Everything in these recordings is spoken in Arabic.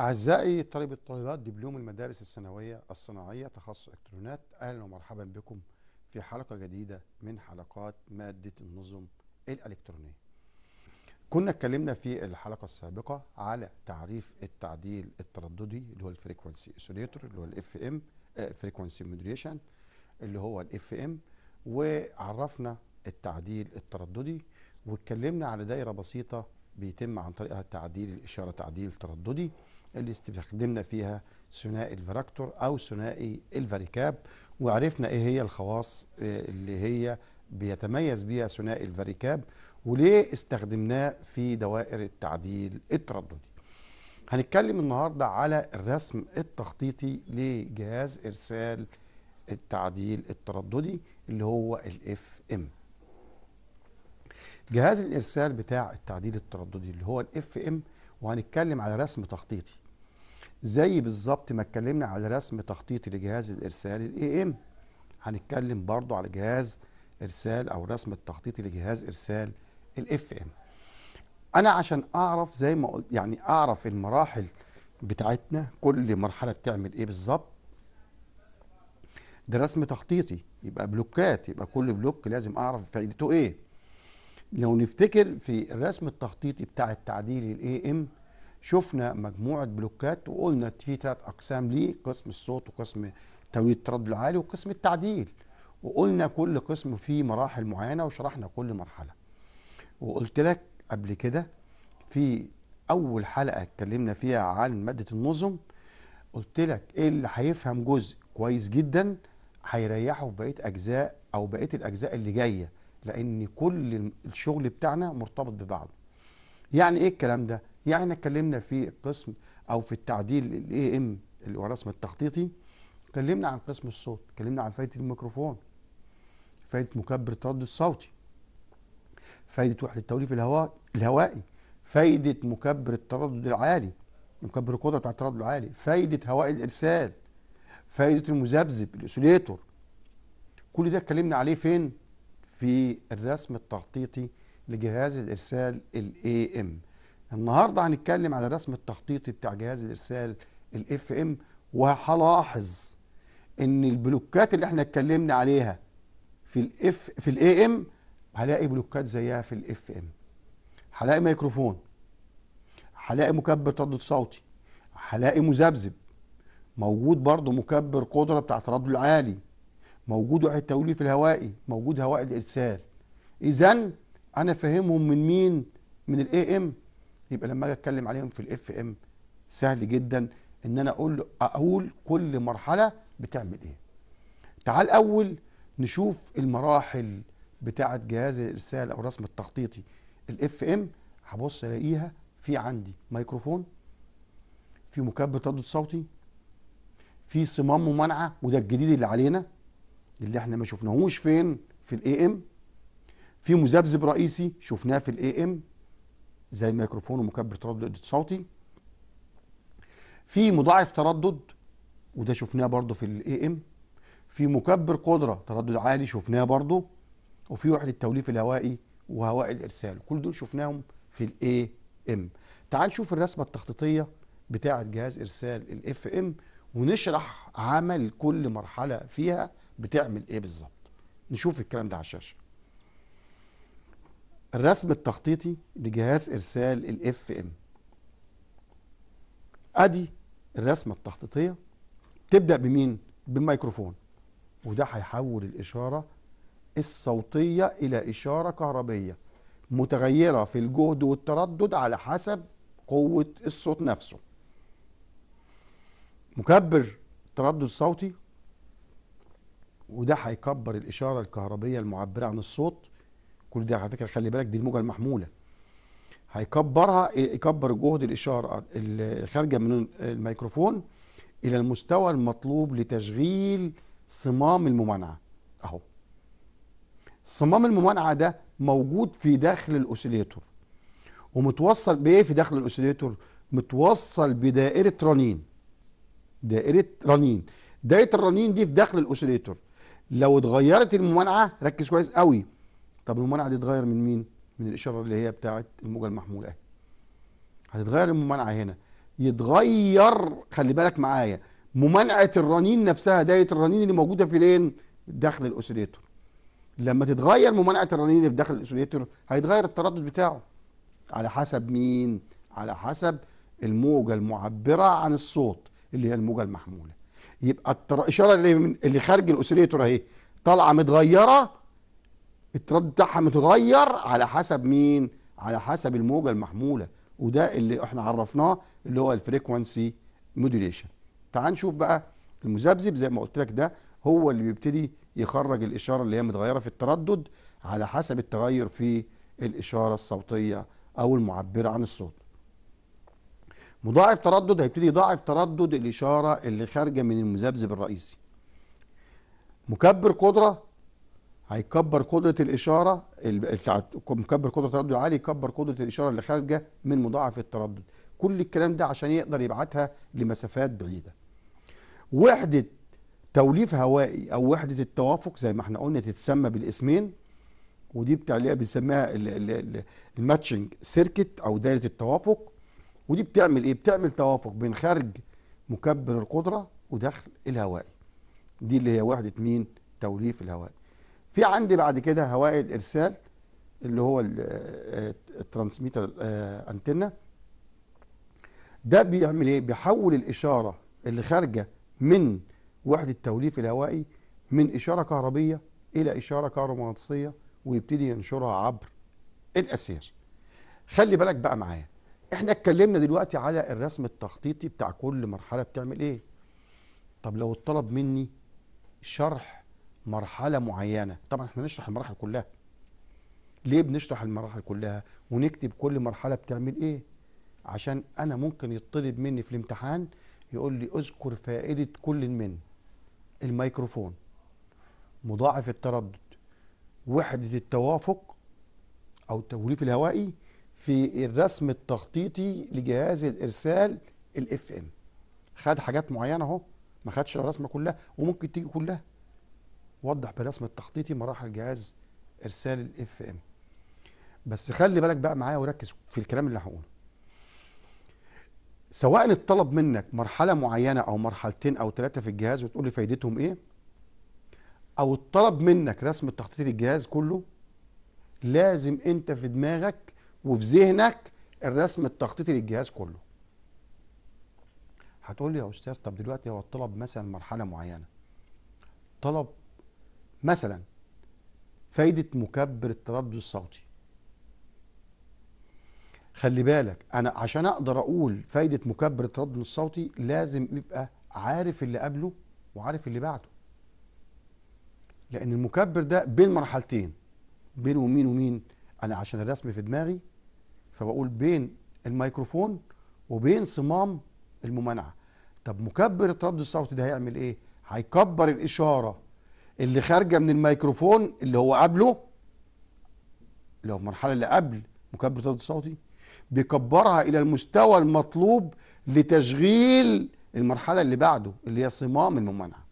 أعزائي طلبة الطالبات دبلوم المدارس الثانوية الصناعية تخصص إلكترونات أهلا ومرحبا بكم في حلقة جديدة من حلقات مادة النظم الإلكترونية كنا اتكلمنا في الحلقة السابقة على تعريف التعديل الترددي اللي هو الفريكونسي اسوليتور اللي هو الاف ام فريكونسي مودريشن اللي هو الاف ام وعرفنا التعديل الترددي واتكلمنا على دايرة بسيطة بيتم عن طريقها تعديل الإشارة تعديل ترددي اللي استخدمنا فيها ثنائي الفراكتور أو ثنائي الفاريكاب وعرفنا إيه هي الخواص آه، اللي هي بيتميز بيها ثنائي الفاريكاب وليه استخدمناه في دوائر التعديل الترددي هنتكلم النهاردة على الرسم التخطيطي لجهاز إرسال التعديل الترددي اللي هو الاف ام جهاز الإرسال بتاع التعديل الترددي اللي هو الاف ام وهنتكلم على رسم تخطيطي زي بالظبط ما اتكلمنا على رسم تخطيطي لجهاز الارسال الاي ام هنتكلم برضو على جهاز ارسال او رسم التخطيطي لجهاز ارسال الاف ام انا عشان اعرف زي ما قلت يعني اعرف المراحل بتاعتنا كل مرحله بتعمل ايه بالظبط ده رسم تخطيطي يبقى بلوكات يبقى كل بلوك لازم اعرف فائدته ايه لو نفتكر في الرسم التخطيطي بتاع التعديل الاي ام شفنا مجموعه بلوكات وقلنا في ثلاث اقسام ليه قسم الصوت وقسم توليد الترد العالي وقسم التعديل وقلنا كل قسم فيه مراحل معينه وشرحنا كل مرحله وقلت لك قبل كده في اول حلقه اتكلمنا فيها عن ماده النظم قلت لك ايه اللي هيفهم جزء كويس جدا هيريحه في بقيه اجزاء او بقيه الاجزاء اللي جايه لان كل الشغل بتاعنا مرتبط ببعضه يعني ايه الكلام ده يعني احنا اتكلمنا في قسم او في التعديل الاي ام اللي هو الرسم التخطيطي اتكلمنا عن قسم الصوت اتكلمنا عن فايده الميكروفون فايده مكبر التردد الصوتي فايده وحده التوليف الهواء الهوائي فايده مكبر التردد العالي مكبر القدره بتاع التردد العالي فايده هواء الارسال فايده المذبذب الاسوليتور كل ده اتكلمنا عليه فين في الرسم التخطيطي لجهاز الارسال الاي ام النهارده هنتكلم على الرسم التخطيطي بتاع جهاز الارسال الاف ام وهلاحظ ان البلوكات اللي احنا اتكلمنا عليها في الاف في الاي ام هلاقي بلوكات زيها في الاف ام هلاقي ميكروفون هلاقي مكبر تردد صوتي هلاقي مذبذب موجود برضه مكبر قدره بتاع تردد عالي موجود وعي التوليف الهوائي موجود هواء الارسال اذا انا فاهمهم من مين من الاي ام يبقى لما اجي اتكلم عليهم في الاف ام سهل جدا ان انا اقول اقول كل مرحله بتعمل ايه تعال اول نشوف المراحل بتاعه جهاز الارسال او الرسم التخطيطي الاف ام هبص الاقيها في عندي ميكروفون في مكبر تردد صوتي في صمام ممانعه وده الجديد اللي علينا اللي احنا ما شفناهوش فين في الاي ام في مذبذب رئيسي شفناه في الاي ام زي الميكروفون ومكبر تردد صوتي في مضاعف تردد وده شفناه برضو في الاي ام في مكبر قدره تردد عالي شفناه برضو وفي وحده التوليف الهوائي وهواء الارسال كل دول شفناهم في الاي ام تعال نشوف الرسمه التخطيطيه بتاعه جهاز ارسال الاف ام ونشرح عمل كل مرحله فيها بتعمل ايه بالظبط نشوف الكلام ده على الشاشه الرسم التخطيطي لجهاز ارسال الاف ام ادي الرسمه التخطيطيه تبدا بمين بالميكروفون وده هيحول الاشاره الصوتيه الى اشاره كهربيه متغيره في الجهد والتردد على حسب قوه الصوت نفسه مكبر تردد صوتي وده هيكبر الاشاره الكهربيه المعبره عن الصوت كل ده على فكره خلي بالك دي الموجه المحموله هيكبرها يكبر جهد الاشاره الخارجه من الميكروفون الى المستوى المطلوب لتشغيل صمام الممانعه اهو صمام الممانعه ده موجود في داخل الاوسيليتور ومتوصل بايه في داخل الاوسيليتور متوصل بدائره رنين دائره رنين دائره الرنين دي في داخل الاوسيليتور لو اتغيرت الممانعه ركز كويس قوي طب الممانعه دي اتغير من مين من الاشاره اللي هي بتاعه الموجه المحموله هتتغير الممانعه هنا يتغير خلي بالك معايا ممانعه الرنين نفسها دايره الرنين اللي موجوده في لين داخل الاوسيليتور لما تتغير ممانعه الرنين اللي في داخل الاوسيليتور هيتغير التردد بتاعه على حسب مين على حسب الموجه المعبره عن الصوت اللي هي الموجه المحموله يبقى الاشاره اللي من اللي خارج ترى اهي طالعه متغيره التردد بتاعها متغير على حسب مين على حسب الموجه المحموله وده اللي احنا عرفناه اللي هو الفريكوانسي موديليشن تعال نشوف بقى المذبذب زي ما قلت لك ده هو اللي بيبتدي يخرج الاشاره اللي هي متغيره في التردد على حسب التغير في الاشاره الصوتيه او المعبره عن الصوت مضاعف تردد هيبتدي يضاعف تردد الإشارة اللي خارجة من المذبذب الرئيسي مكبر قدرة هيكبر قدرة الإشارة مكبر قدرة تردد عالي يكبر قدرة الإشارة اللي خارجة من مضاعف التردد كل الكلام ده عشان يقدر يبعتها لمسافات بعيدة وحدة توليف هوائي أو وحدة التوافق زي ما احنا قلنا تتسمى بالاسمين ودي بتعليق بنسميها الماتشنج سيركت أو دايرة التوافق ودي بتعمل ايه بتعمل توافق بين خارج مكبر القدره ودخل الهوائي دي اللي هي وحده مين توليف الهوائي في عندي بعد كده هوائي الارسال اللي هو آه، الترانسميتر آه، انتنا ده بيعمل ايه بيحول الاشاره اللي خارجه من وحده توليف الهوائي من اشاره كهربيه الى اشاره كهرومغناطيسيه ويبتدي ينشرها عبر الاسير خلي بالك بقى معايا احنا اتكلمنا دلوقتي على الرسم التخطيطي بتاع كل مرحله بتعمل ايه طب لو اتطلب مني شرح مرحله معينه طبعا احنا نشرح المراحل كلها ليه بنشرح المراحل كلها ونكتب كل مرحله بتعمل ايه عشان انا ممكن يطلب مني في الامتحان يقول لي اذكر فائده كل من الميكروفون مضاعف التردد وحده التوافق او التوليف الهوائي في الرسم التخطيطي لجهاز الارسال الاف ام خد حاجات معينه اهو ما خدش الرسمه كلها وممكن تيجي كلها وضح بالرسم التخطيطي مراحل جهاز ارسال الاف ام بس خلي بالك بقى معايا وركز في الكلام اللي هقوله سواء اتطلب منك مرحله معينه او مرحلتين او ثلاثه في الجهاز وتقول لي فايدتهم ايه او اتطلب منك رسم التخطيط للجهاز كله لازم انت في دماغك وفي ذهنك الرسم التخطيطي للجهاز كله هتقول لي يا استاذ طب دلوقتي هو الطلب مثلا مرحله معينه طلب مثلا فايده مكبر التردد الصوتي خلي بالك انا عشان اقدر اقول فايده مكبر التردد الصوتي لازم يبقى عارف اللي قبله وعارف اللي بعده لان المكبر ده بين مرحلتين بين ومين ومين انا عشان الرسم في دماغي فبقول بين الميكروفون وبين صمام الممانعه طب مكبر التردد الصوتي ده هيعمل ايه هيكبر الاشاره اللي خارجه من الميكروفون اللي هو قبله اللي هو المرحله اللي قبل مكبر التردد الصوتي بيكبرها الى المستوى المطلوب لتشغيل المرحله اللي بعده اللي هي صمام الممانعه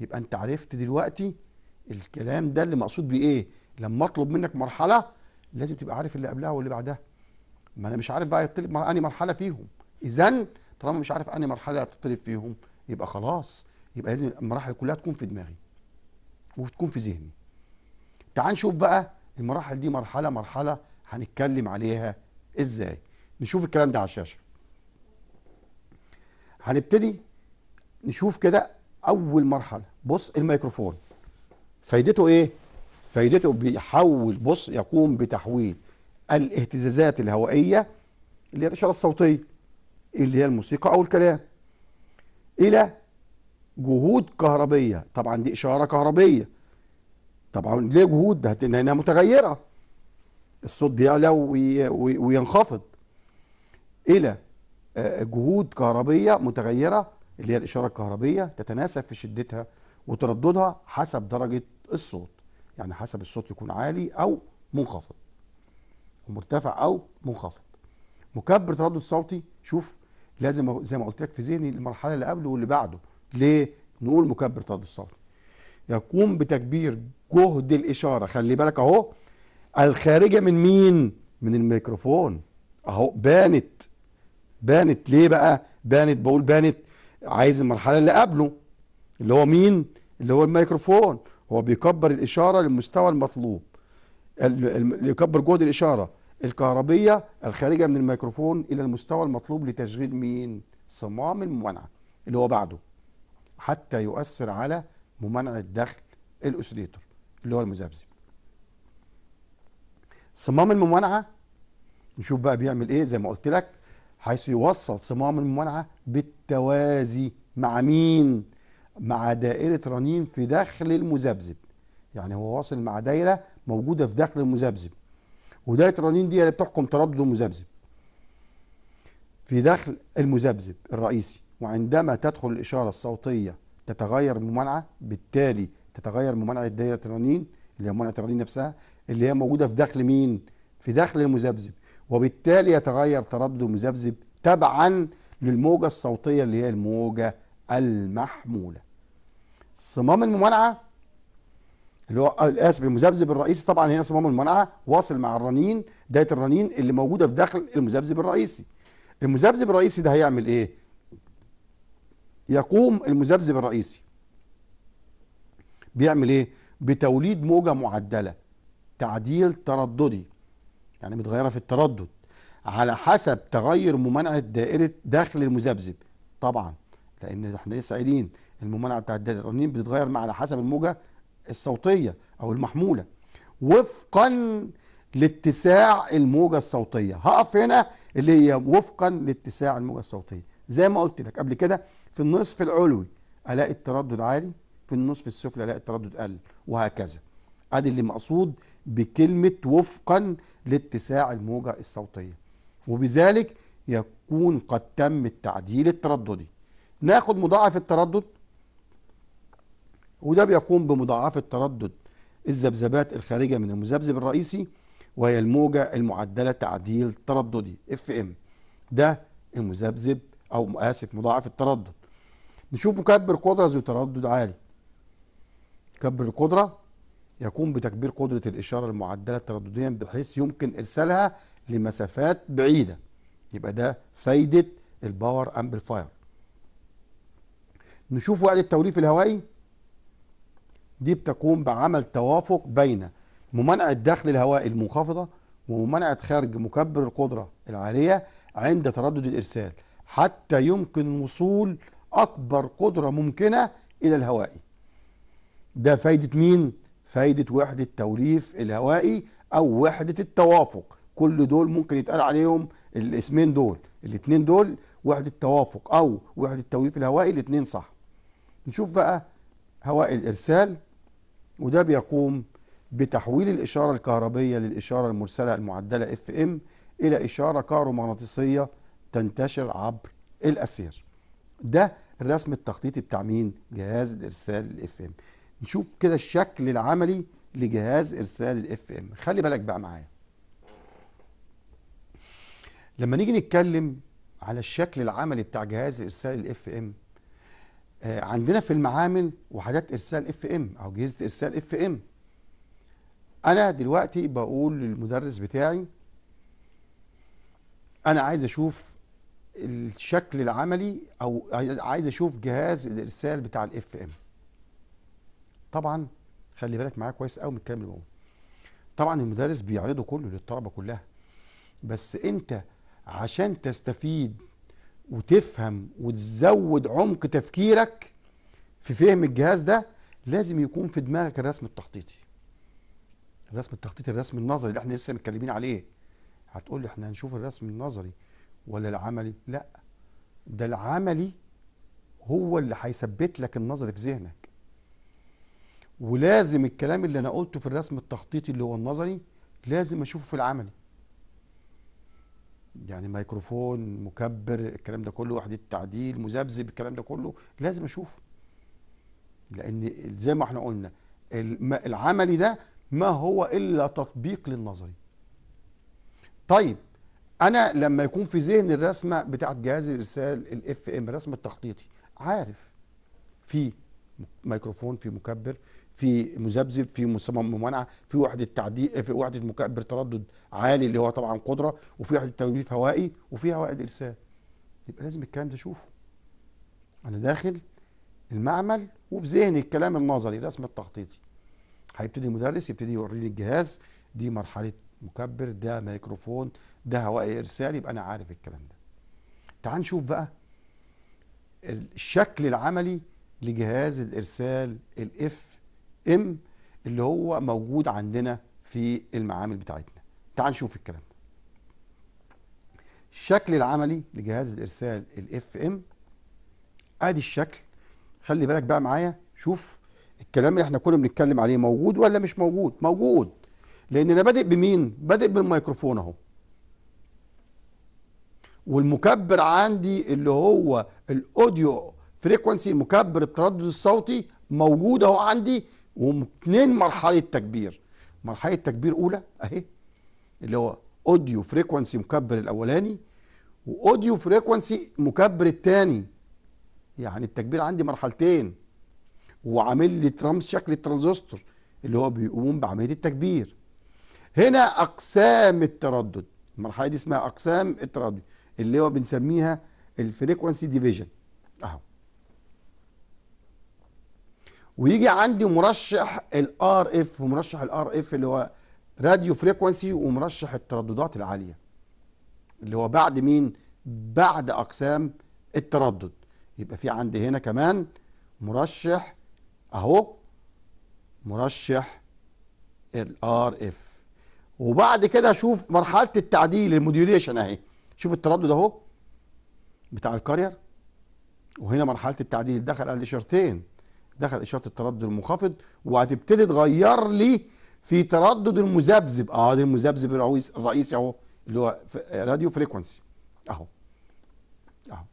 يبقى انت عرفت دلوقتي الكلام ده اللي مقصود بيه ايه لما اطلب منك مرحله لازم تبقى عارف اللي قبلها واللي بعدها ما انا مش عارف بقى يطلب انهي مرحله فيهم اذا طالما مش عارف انهي مرحله هتطلب فيهم يبقى خلاص يبقى لازم المراحل كلها تكون في دماغي وتكون في ذهني تعال نشوف بقى المراحل دي مرحله مرحله هنتكلم عليها ازاي نشوف الكلام ده على الشاشه هنبتدي نشوف كده اول مرحله بص الميكروفون فايدته ايه فايدته بيحول بص يقوم بتحويل الاهتزازات الهوائية اللي هي الإشارة الصوتية اللي هي الموسيقى أو الكلام إلى جهود كهربية طبعا دي إشارة كهربية طبعا ليه جهود ده لأنها متغيرة الصوت بيعلى وينخفض إلى آه، جهود كهربية متغيرة اللي هي الإشارة الكهربية تتناسب في شدتها وترددها حسب درجة الصوت يعني حسب الصوت يكون عالي او منخفض ومرتفع او منخفض مكبر تردد صوتي شوف لازم زي ما قلت لك في ذهني المرحله اللي قبله واللي بعده ليه نقول مكبر تردد صوتي يقوم بتكبير جهد الاشاره خلي بالك اهو الخارجه من مين من الميكروفون اهو بانت بانت ليه بقى بانت بقول بانت عايز المرحله اللي قبله اللي هو مين اللي هو الميكروفون هو بيكبر الإشارة للمستوى المطلوب يكبر جهد الإشارة الكهربية الخارجة من الميكروفون إلى المستوى المطلوب لتشغيل مين؟ صمام الممانعة اللي هو بعده حتى يؤثر على ممانعة دخل الأوسيليتور اللي هو المذبذب صمام الممانعة نشوف بقى بيعمل إيه زي ما قلت لك حيث يوصل صمام الممانعة بالتوازي مع مين؟ مع دائرة رنين في داخل المذبذب يعني هو واصل مع دايرة موجودة في داخل المذبذب ودايرة رنين دي اللي بتحكم تردد المذبذب في داخل المذبذب الرئيسي وعندما تدخل الإشارة الصوتية تتغير الممانعة بالتالي تتغير ممانعة دايرة الرنين اللي هي ممانعة الرنين نفسها اللي هي موجودة في داخل مين؟ في داخل المذبذب وبالتالي يتغير تردد المذبذب تبعا للموجة الصوتية اللي هي الموجة المحمولة صمام الممانعه اللي هو آه، اسف المذبذب الرئيسي طبعا هنا صمام الممانعه واصل مع الرنين دايه الرنين اللي موجوده في داخل المذبذب الرئيسي المذبذب الرئيسي ده هيعمل ايه يقوم المذبذب الرئيسي بيعمل ايه بتوليد موجه معدله تعديل ترددي يعني متغيره في التردد على حسب تغير ممانعه دائره داخل المذبذب طبعا لان احنا لسه قايلين الممانعه بتاعه الرنين بتتغير مع على حسب الموجه الصوتيه او المحموله وفقا لاتساع الموجه الصوتيه هقف هنا اللي هي وفقا لاتساع الموجه الصوتيه زي ما قلت لك قبل كده في النصف العلوي الاقي التردد عالي في النصف السفلي الاقي التردد قل وهكذا ادي اللي مقصود بكلمه وفقا لاتساع الموجه الصوتيه وبذلك يكون قد تم التعديل الترددي ناخد مضاعف التردد وده بيقوم بمضاعفة تردد الذبذبات الخارجة من المذبذب الرئيسي وهي الموجة المعدلة تعديل ترددي اف ام ده المذبذب او اسف مضاعف التردد نشوف مكبر قدرة ذو تردد عالي مكبر القدرة يقوم بتكبير قدرة الإشارة المعدلة تردديا بحيث يمكن إرسالها لمسافات بعيدة يبقى ده فايدة الباور أمبليفاير نشوف وعد التوليف الهوائي دي بتقوم بعمل توافق بين ممانعة دخل الهواء المنخفضة وممانعة خارج مكبر القدرة العالية عند تردد الإرسال حتى يمكن وصول أكبر قدرة ممكنة إلى الهوائي ده فايدة مين؟ فايدة وحدة توليف الهوائي أو وحدة التوافق كل دول ممكن يتقال عليهم الاسمين دول الاثنين دول وحدة توافق أو وحدة توليف الهوائي الاثنين صح نشوف بقى هواء الإرسال وده بيقوم بتحويل الإشارة الكهربية للإشارة المرسلة المعدلة اف ام إلى إشارة كهرومغناطيسية تنتشر عبر الأسير ده الرسم التخطيطي بتاع مين جهاز الإرسال الاف ام نشوف كده الشكل العملي لجهاز إرسال الاف ام خلي بالك بقى معايا لما نيجي نتكلم على الشكل العملي بتاع جهاز إرسال الاف ام آه، عندنا في المعامل وحدات ارسال اف ام او جهاز ارسال اف ام انا دلوقتي بقول للمدرس بتاعي انا عايز اشوف الشكل العملي او عايز اشوف جهاز الارسال بتاع الاف ام طبعا خلي بالك معايا كويس قوي من الكلام اللي بقوله طبعا المدرس بيعرضه كله للطلبه كلها بس انت عشان تستفيد وتفهم وتزود عمق تفكيرك في فهم الجهاز ده لازم يكون في دماغك الرسم التخطيطي الرسم التخطيطي الرسم النظري اللي احنا لسه متكلمين عليه هتقول لي احنا هنشوف الرسم النظري ولا العملي لا ده العملي هو اللي هيثبت لك النظري في ذهنك ولازم الكلام اللي انا قلته في الرسم التخطيطي اللي هو النظري لازم اشوفه في العملي يعني ميكروفون مكبر الكلام ده كله وحدة تعديل مذبذب الكلام ده كله لازم اشوفه لان زي ما احنا قلنا العملي ده ما هو الا تطبيق للنظري طيب انا لما يكون في ذهن الرسمه بتاعه جهاز الارسال الاف ام الرسم التخطيطي عارف في ميكروفون في مكبر في مذبذب في مصمم ممانعه في وحده تعديل في وحده مكبر تردد عالي اللي هو طبعا قدره وفي وحده توليف هوائي وفي وحده ارسال يبقى لازم الكلام ده اشوفه انا داخل المعمل وفي ذهني الكلام النظري الرسم التخطيطي هيبتدي المدرس يبتدي يوريني الجهاز دي مرحله مكبر ده ميكروفون ده هوائي ارسال يبقى انا عارف الكلام ده تعال نشوف بقى الشكل العملي لجهاز الارسال الاف ام اللي هو موجود عندنا في المعامل بتاعتنا تعال نشوف الكلام ده الشكل العملي لجهاز الارسال الاف ام ادي الشكل خلي بالك بقى معايا شوف الكلام اللي احنا كنا بنتكلم عليه موجود ولا مش موجود موجود لان انا بادئ بمين بادئ بالميكروفون اهو والمكبر عندي اللي هو الاوديو فريكوانسي المكبر التردد الصوتي موجود اهو عندي واثنين مرحله تكبير مرحله تكبير اولى اهي اللي هو اوديو فريكوانسي مكبر الاولاني واوديو فريكوانسي مكبر الثاني يعني التكبير عندي مرحلتين وعامل لي ترامب شكل الترانزستور اللي هو بيقوم بعمليه التكبير هنا اقسام التردد المرحله دي اسمها اقسام التردد اللي هو بنسميها الفريكوانسي ديفيجن ويجي عندي مرشح الار اف ومرشح الار اف اللي هو راديو فريكوانسي ومرشح الترددات العاليه اللي هو بعد مين بعد اقسام التردد يبقى في عندي هنا كمان مرشح اهو مرشح الار اف وبعد كده اشوف مرحله التعديل الموديوليشن اهي شوف التردد اهو بتاع الكارير وهنا مرحله التعديل دخل قال لي شرطين دخل اشاره التردد المنخفض وهتبتدي تغير لي في تردد المذبذب اه ده المذبذب الرئيسي اهو اللي هو راديو فريكونسي اهو اهو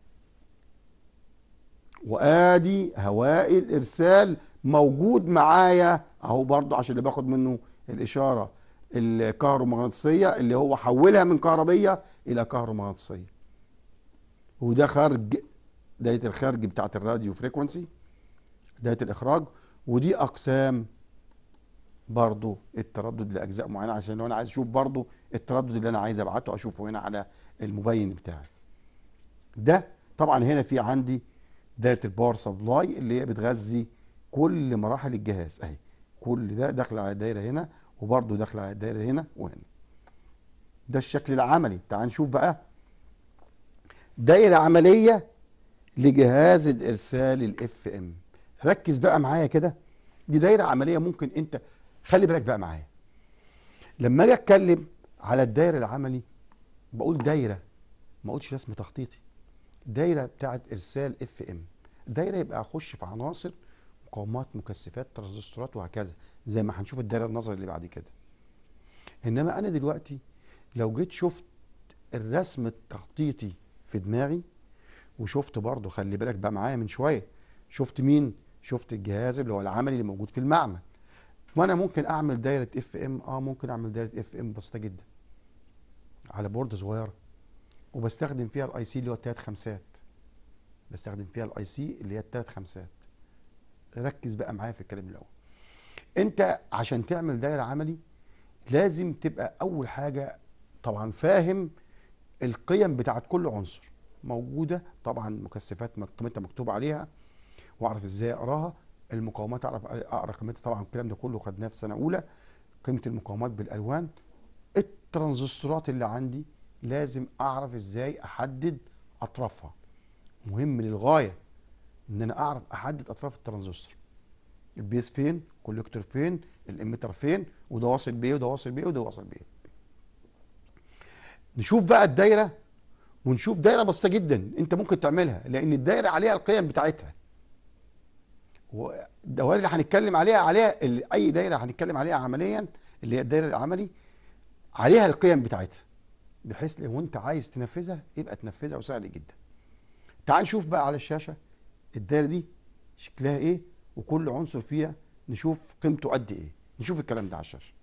وادي هواء الارسال موجود معايا اهو برضو عشان اللي باخد منه الاشاره الكهرومغناطيسيه اللي هو حولها من كهربيه الى كهرومغناطيسيه وده خارج دايره الخارج بتاعت الراديو فريكونسي بداية الإخراج ودي أقسام برضو التردد لأجزاء معينة عشان لو أنا عايز أشوف برضو التردد اللي أنا عايز أبعته أشوفه هنا على المبين بتاعي ده طبعا هنا في عندي دايرة الباور سبلاي اللي هي بتغذي كل مراحل الجهاز أهي كل ده داخل على الدايرة هنا وبرضو داخل على الدايرة هنا وهنا ده الشكل العملي تعال نشوف بقى دايرة عملية لجهاز الإرسال الاف ام ركز بقى معايا كده دي دايره عمليه ممكن انت خلي بالك بقى معايا لما اجي اتكلم على الدايره العملي بقول دايره ما اقولش رسم تخطيطي دايره بتاعه ارسال اف ام دايره يبقى اخش في عناصر مقاومات مكثفات ترانزستورات وهكذا زي ما هنشوف الدايره النظري اللي بعد كده انما انا دلوقتي لو جيت شفت الرسم التخطيطي في دماغي وشفت برضه خلي بالك بقى معايا من شويه شفت مين شفت الجهاز اللي هو العملي اللي موجود في المعمل وانا ممكن اعمل دايره اف ام اه ممكن اعمل دايره اف ام بسيطه جدا على بورد صغيره وبستخدم فيها الاي سي اللي هو التلات خمسات بستخدم فيها الاي سي اللي هي التلات خمسات ركز بقى معايا في الكلام الاول انت عشان تعمل دايره عملي لازم تبقى اول حاجه طبعا فاهم القيم بتاعت كل عنصر موجوده طبعا مكثفات قيمتها مكتوب عليها واعرف ازاي اقراها المقاومات اعرف اقرا قيمتها طبعا الكلام ده كله خدناه في سنه اولى قيمه المقاومات بالالوان الترانزستورات اللي عندي لازم اعرف ازاي احدد اطرافها مهم للغايه ان انا اعرف احدد اطراف الترانزستور البيس فين كوليكتور فين الاميتر فين وده واصل بايه وده واصل بايه وده واصل بايه نشوف بقى الدايره ونشوف دايره بسيطه جدا انت ممكن تعملها لان الدايره عليها القيم بتاعتها والدوائر اللي هنتكلم عليها عليها اي دايره هنتكلم عليها عمليا اللي هي الدايره العملي عليها القيم بتاعتها بحيث لو انت عايز تنفذها يبقى تنفذها وسهل جدا تعال نشوف بقى على الشاشه الدايره دي شكلها ايه وكل عنصر فيها نشوف قيمته قد ايه نشوف الكلام ده على الشاشه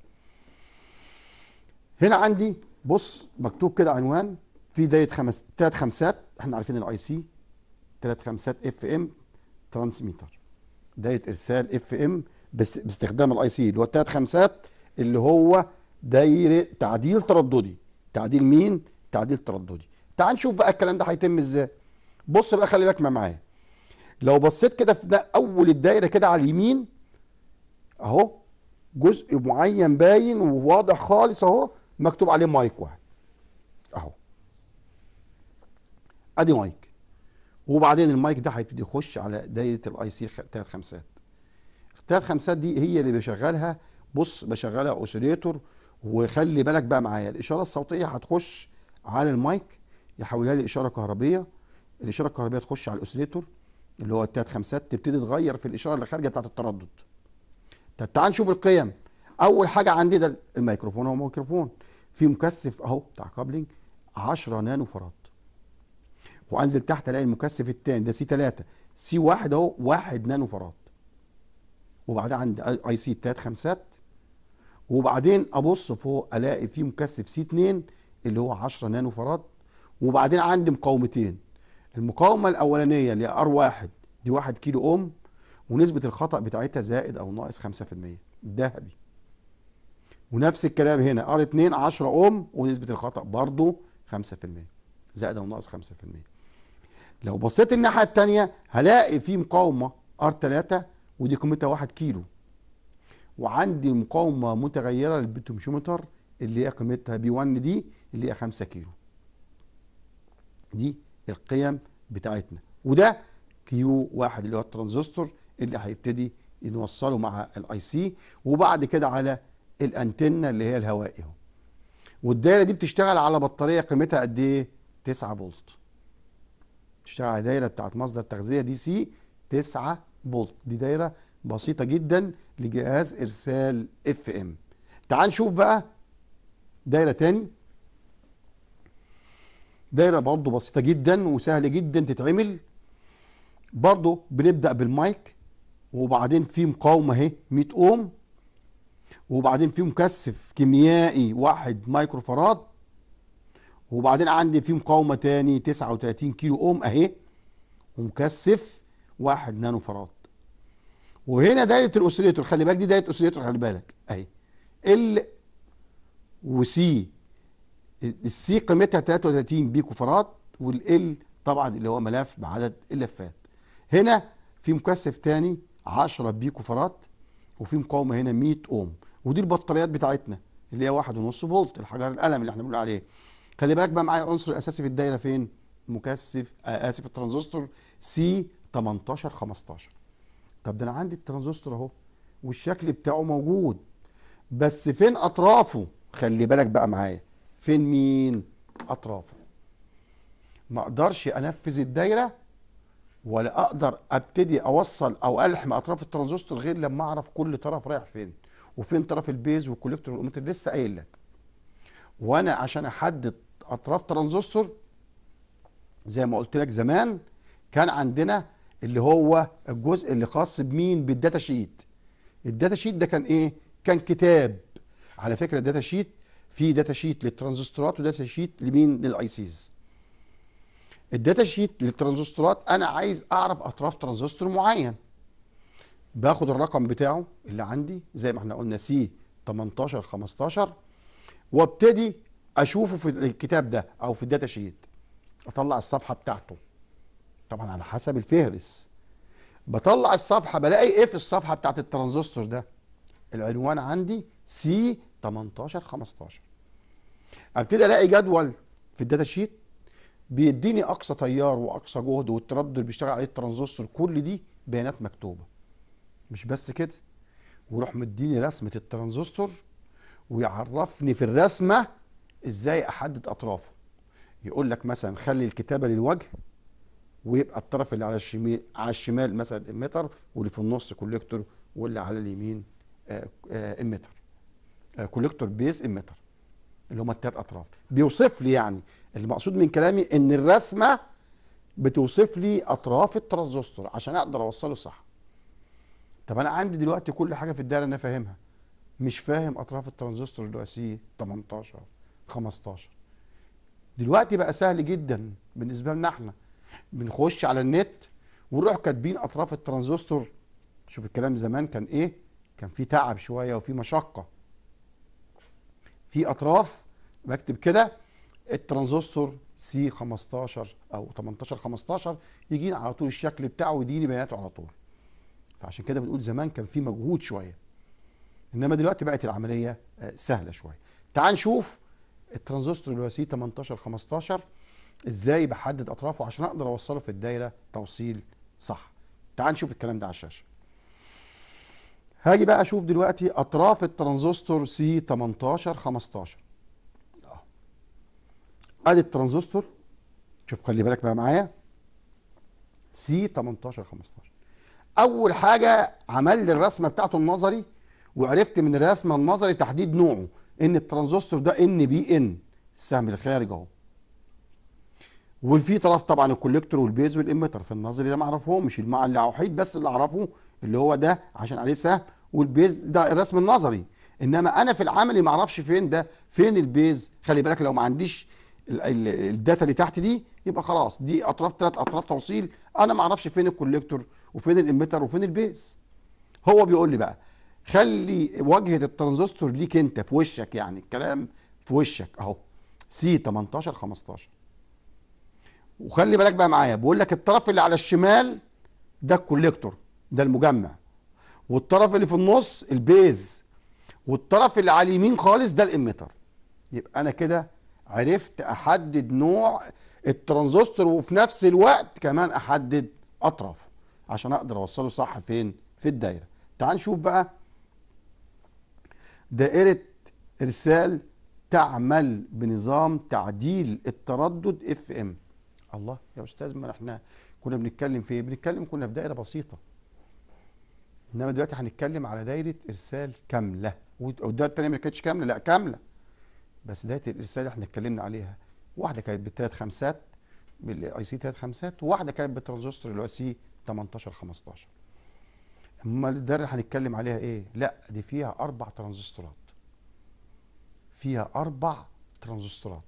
هنا عندي بص مكتوب كده عنوان في دايره خمس ثلاث خمسات احنا عارفين الاي سي ثلاث خمسات اف ام ترانسميتر دايره ارسال اف ام باستخدام الاي سي اللي هو الثلاث خمسات اللي هو دايره تعديل ترددي تعديل مين تعديل ترددي تعال نشوف بقى الكلام ده هيتم ازاي بص بقى خلي بالك معايا لو بصيت كده في ده اول الدايره كده على اليمين اهو جزء معين باين وواضح خالص اهو مكتوب عليه مايك واحد اهو ادي مايك وبعدين المايك ده هيبتدي يخش على دايره الاي سي ثلاث خمسات الثلاث خمسات دي هي اللي بشغلها بص بشغلها اوسيليتور وخلي بالك بقى معايا الاشاره الصوتيه هتخش على المايك يحولها لي اشاره كهربيه الاشاره الكهربيه تخش على الاوسيليتور اللي هو الثلاث خمسات تبتدي تغير في الاشاره اللي خارجه بتاعت التردد طب تعال نشوف القيم اول حاجه عندي ده الميكروفون هو ميكروفون في مكثف اهو بتاع كابلنج 10 نانو فراد وانزل تحت الاقي المكثف الثاني ده سي 3 سي 1 اهو 1 نانو فراد وبعدها عند اي سي التلات خمسات وبعدين ابص فوق الاقي فيه مكثف سي 2 اللي هو 10 نانو فراد وبعدين عندي مقاومتين المقاومه الاولانيه اللي ار 1 دي 1 كيلو اوم ونسبه الخطا بتاعتها زائد او ناقص 5% ذهبي ونفس الكلام هنا ار 2 10 اوم ونسبه الخطا برضه 5% زائد او ناقص 5% لو بصيت الناحيه الثانيه هلاقي في مقاومه ار 3 ودي قيمتها 1 كيلو وعندي مقاومه متغيره للبتومشيومتر اللي هي قيمتها بي 1 دي اللي هي 5 كيلو دي القيم بتاعتنا وده كيو واحد اللي هو الترانزستور اللي هيبتدي نوصله مع الاي سي وبعد كده على الانتنه اللي هي الهوائي والدايره دي بتشتغل على بطاريه قيمتها قد ايه 9 فولت تشتغل دايره بتاعت مصدر تغذيه دي سي 9 فولت دي دايره بسيطه جدا لجهاز ارسال اف ام تعال نشوف بقى دايره تاني دايره برضو بسيطه جدا وسهله جدا تتعمل برضو بنبدا بالمايك وبعدين في مقاومه اهي 100 اوم وبعدين في مكثف كيميائي واحد مايكرو فراد وبعدين عندي في مقاومه تاني 39 كيلو اوم اهي ومكثف 1 نانو فراد وهنا دايره الاوسيليتور خلي بالك دي دايره الاوسيليتور خلي بالك اهي ال وسي السي قيمتها 33 بيكو فراد والال طبعا اللي هو ملف بعدد اللفات هنا في مكثف تاني 10 بيكو فراد وفي مقاومه هنا 100 اوم ودي البطاريات بتاعتنا اللي هي 1.5 فولت الحجر القلم اللي احنا بنقول عليه خلي بالك بقى معايا عنصر اساسي في الدايره فين مكثف آه اسف الترانزستور سي 18 15 طب ده انا عندي الترانزستور اهو والشكل بتاعه موجود بس فين اطرافه خلي بالك بقى معايا فين مين اطرافه ما اقدرش انفذ الدايره ولا اقدر ابتدي اوصل او الحم اطراف الترانزستور غير لما اعرف كل طرف رايح فين وفين طرف البيز والكوليكتور والامتر لسه قايل لك وانا عشان احدد اطراف ترانزستور زي ما قلت لك زمان كان عندنا اللي هو الجزء اللي خاص بمين بالداتا شيت الداتا شيت ده كان ايه كان كتاب على فكره الداتا شيت في داتا شيت للترانزستورات وداتا شيت لمين للاي سيز الداتا شيت للترانزستورات انا عايز اعرف اطراف ترانزستور معين باخد الرقم بتاعه اللي عندي زي ما احنا قلنا سي 18 15 وابتدي اشوفه في الكتاب ده او في الداتا شيت اطلع الصفحه بتاعته طبعا على حسب الفهرس بطلع الصفحه بلاقي ايه في الصفحه بتاعت الترانزستور ده العنوان عندي سي 18 15 ابتدي الاقي جدول في الداتا شيت بيديني اقصى تيار واقصى جهد والتردد اللي بيشتغل عليه الترانزستور كل دي بيانات مكتوبه مش بس كده ويروح مديني رسمه الترانزستور ويعرفني في الرسمه ازاي احدد اطرافه يقول لك مثلا خلي الكتابه للوجه ويبقى الطرف اللي على الشمال على الشمال مثلا امتر واللي في النص كوليكتور واللي على اليمين امتر آه، آه، آه، كوليكتور بيس امتر اللي هما التلات اطراف بيوصف لي يعني المقصود من كلامي ان الرسمه بتوصف لي اطراف الترانزستور عشان اقدر اوصله صح طب انا عندي دلوقتي كل حاجه في الدايره انا فاهمها مش فاهم اطراف الترانزستور اللي هو سي 18 15 دلوقتي بقى سهل جدا بالنسبه لنا احنا بنخش على النت ونروح كاتبين اطراف الترانزستور شوف الكلام زمان كان ايه كان في تعب شويه وفي مشقه في اطراف بكتب كده الترانزستور سي 15 او 18 15 يجيني على طول الشكل بتاعه ويديني بياناته على طول فعشان كده بنقول زمان كان في مجهود شويه انما دلوقتي بقت العمليه آه، سهله شويه تعال نشوف الترانزستور اللي هو سي 18 15 ازاي بحدد اطرافه عشان اقدر اوصله في الدايره توصيل صح تعال نشوف الكلام ده على الشاشه هاجي بقى اشوف دلوقتي اطراف الترانزستور سي 18 15 ادي الترانزستور شوف خلي بالك بقى معايا سي 18 15 اول حاجه عمل لي الرسمه بتاعته النظري وعرفت من الرسمه النظري تحديد نوعه ان الترانزستور ده ان بي ان السهم الخارج اهو وفي طرف طبعا الكوليكتور والبيز والاميتر في النظري ده ما اعرفهمش المع اللي وحيد بس اللي اعرفه اللي هو ده عشان عليه سهم والبيز ده الرسم النظري انما انا في العملي ما اعرفش فين ده فين البيز خلي بالك لو ما عنديش الداتا اللي تحت دي يبقى خلاص دي اطراف ثلاث اطراف توصيل انا ما اعرفش فين الكوليكتور وفين الاميتر وفين البيز هو بيقول لي بقى خلي واجهه الترانزستور ليك انت في وشك يعني الكلام في وشك اهو سي 18 15 وخلي بالك بقى معايا بقول لك الطرف اللي على الشمال ده الكوليكتور ده المجمع والطرف اللي في النص البيز والطرف اللي على اليمين خالص ده الاميتر يبقى انا كده عرفت احدد نوع الترانزستور وفي نفس الوقت كمان احدد اطرافه عشان اقدر اوصله صح فين في الدايره تعال نشوف بقى دائرة إرسال تعمل بنظام تعديل التردد اف ام الله يا أستاذ ما احنا كنا بنتكلم في ايه؟ بنتكلم كنا في دائرة بسيطة إنما دلوقتي هنتكلم على دائرة إرسال كاملة والدائرة التانية ما كانتش كاملة لا كاملة بس دائرة الإرسال احنا اتكلمنا عليها واحدة كانت بالثلاث خمسات بالاي سي ثلاث خمسات وواحدة كانت بالترانزستور اللي هو سي 18 15 امال ده هنتكلم عليها ايه لا دي فيها اربع ترانزستورات فيها اربع ترانزستورات